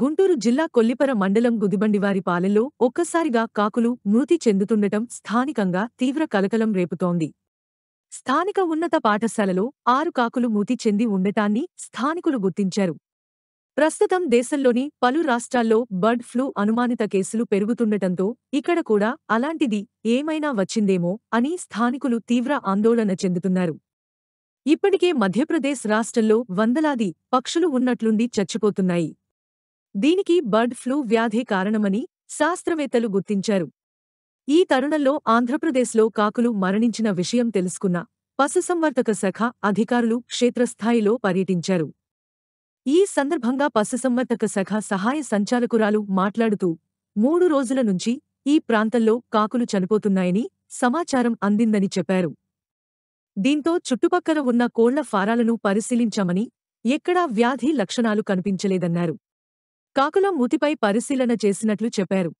గుంటూరు జిల్లా కొల్లిపర మండలం గుదిబండివారి పాలెల్లో ఒక్కసారిగా కాకులు మృతి చెందుతుండటం స్థానికంగా తీవ్ర కలకలం రేపుతోంది స్థానిక ఉన్నత పాఠశాలలో ఆరు కాకులు మృతి చెంది ఉండటాన్ని స్థానికులు గుర్తించారు ప్రస్తుతం దేశంలోని పలు రాష్ట్రాల్లో బర్డ్ ఫ్లూ అనుమానిత కేసులు పెరుగుతుండటంతో ఇక్కడ కూడా అలాంటిది ఏమైనా వచ్చిందేమో అని స్థానికులు తీవ్ర ఆందోళన చెందుతున్నారు ఇప్పటికే మధ్యప్రదేశ్ రాష్ట్రంలో వందలాది పక్షులు ఉన్నట్లుండి చచ్చిపోతున్నాయి దీనికి బర్డ్ ఫ్లూ వ్యాధి కారణమని శాస్త్రవేత్తలు గుర్తించారు ఈ తరుణంలో ఆంధ్రప్రదేశ్లో కాకులు మరణించిన విషయం తెలుసుకున్న పశుసంవర్ధక శాఖ అధికారులు క్షేత్రస్థాయిలో పర్యటించారు ఈ సందర్భంగా పశుసంవర్ధక శాఖ సహాయ సంచాలకురాలు మాట్లాడుతూ మూడు రోజుల నుంచి ఈ ప్రాంతంలో కాకులు చనిపోతున్నాయని సమాచారం అందిందని చెప్పారు దీంతో చుట్టుపక్కల ఉన్న కోళ్ల ఫారాలను పరిశీలించామని ఎక్కడా వ్యాధి లక్షణాలు కనిపించలేదన్నారు కాకులం మూతిపై పరిశీలన చేసినట్లు చెప్పారు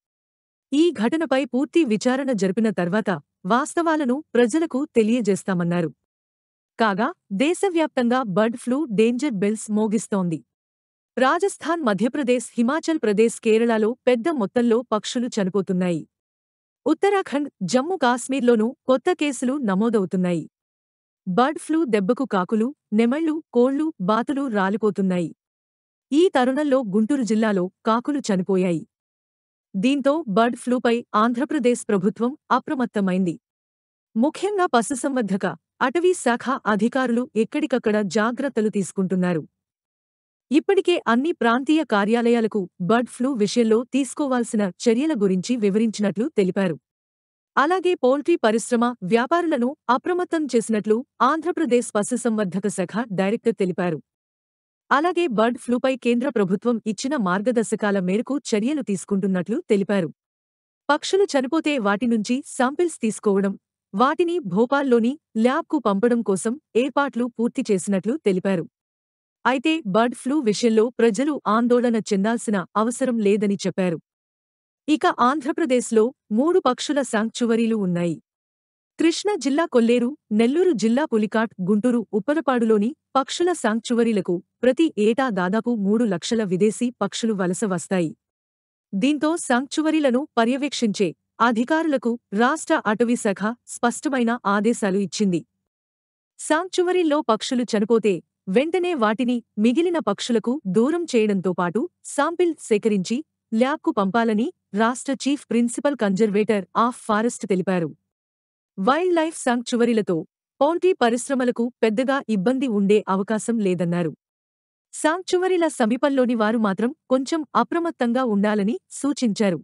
ఈ ఘటనపై పూర్తి విచారణ జరిపిన తర్వాత వాస్తవాలను ప్రజలకు తెలియజేస్తామన్నారు కాగా దేశవ్యాప్తంగా బర్డ్ ఫ్లూ డేంజర్ బెల్స్ మోగిస్తోంది రాజస్థాన్ మధ్యప్రదేశ్ హిమాచల్ ప్రదేశ్ కేరళలో పెద్ద మొత్తంలో పక్షులు చనిపోతున్నాయి ఉత్తరాఖండ్ జమ్మూ కాశ్మీర్లోనూ కొత్త కేసులు నమోదవుతున్నాయి బర్డ్ ఫ్లూ దెబ్బకు కాకులు నెమళ్లు కోళ్లు బాతులు రాలిపోతున్నాయి ఈ తరుణంలో గుంటూరు జిల్లాలో కాకులు చనిపోయాయి దీంతో బర్డ్ ఫ్లూపై ఆంధ్రప్రదేశ్ ప్రభుత్వం అప్రమత్తమైంది ముఖ్యంగా పశుసంవర్ధక అటవీ శాఖ అధికారులు ఎక్కడికక్కడ జాగ్రత్తలు తీసుకుంటున్నారు ఇప్పటికే అన్ని ప్రాంతీయ కార్యాలయాలకు బర్డ్ ఫ్లూ విషయంలో తీసుకోవాల్సిన చర్యల గురించి వివరించినట్లు తెలిపారు అలాగే పౌల్ట్రీ పరిశ్రమ వ్యాపారులను అప్రమత్తం చేసినట్లు ఆంధ్రప్రదేశ్ పశుసంవర్ధక శాఖ డైరెక్టర్ తెలిపారు అలాగే బర్డ్ ఫ్లూపై కేంద్ర ప్రభుత్వం ఇచ్చిన మార్గదర్శకాల మేరకు చర్యలు తీసుకుంటున్నట్లు తెలిపారు పక్షులు చనిపోతే వాటి నుంచి శాంపిల్స్ తీసుకోవడం వాటిని భోపాల్లోని ల్యాబ్కు పంపడం కోసం ఏర్పాట్లు పూర్తి చేసినట్లు తెలిపారు అయితే బర్డ్ ఫ్లూ విషయంలో ప్రజలు ఆందోళన చెందాల్సిన అవసరం లేదని చెప్పారు ఇక ఆంధ్రప్రదేశ్లో మూడు పక్షుల శాంక్చువరీలు ఉన్నాయి కృష్ణా జిల్లా కొల్లేరు నెల్లూరు జిల్లా పులికాట్ గుంటూరు ఉప్పరపాడులోని పక్షుల శాంక్చువరీలకు ప్రతి ఏటా దాదాపు మూడు లక్షల విదేశీ పక్షులు వలస వస్తాయి దీంతో శాంక్చువరీలను పర్యవేక్షించే అధికారులకు రాష్ట్ర అటవీశాఖ స్పష్టమైన ఆదేశాలు ఇచ్చింది శాంక్చువరీల్లో పక్షులు చనిపోతే వెంటనే వాటిని మిగిలిన పక్షులకు దూరం చేయడంతో పాటు శాంపిల్ సేకరించి ల్యాబ్కు పంపాలని రాష్ట్ర chief principal conservator of forest తెలిపారు వైల్డ్ లైఫ్ శాంక్చువరీలతో పౌల్ట్రీ పరిశ్రమలకు పెద్దగా ఇబ్బంది ఉండే అవకాశం లేదన్నారు శాంక్చువరీల సమీపంలోని వారు మాత్రం కొంచెం అప్రమత్తంగా ఉండాలని సూచించారు